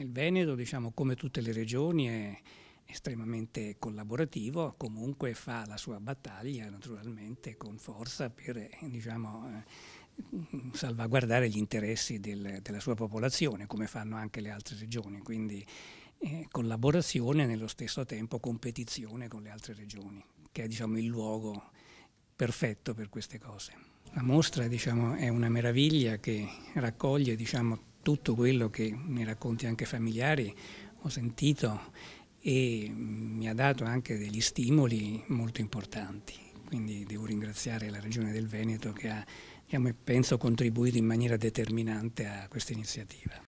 il Veneto, diciamo, come tutte le regioni, è estremamente collaborativo, comunque fa la sua battaglia naturalmente con forza per eh, diciamo, eh, salvaguardare gli interessi del, della sua popolazione, come fanno anche le altre regioni. Quindi eh, collaborazione e nello stesso tempo competizione con le altre regioni, che è diciamo, il luogo perfetto per queste cose. La mostra diciamo, è una meraviglia che raccoglie diciamo, tutto quello che nei racconti anche familiari ho sentito e mi ha dato anche degli stimoli molto importanti. Quindi devo ringraziare la Regione del Veneto che ha, diciamo, penso, contribuito in maniera determinante a questa iniziativa.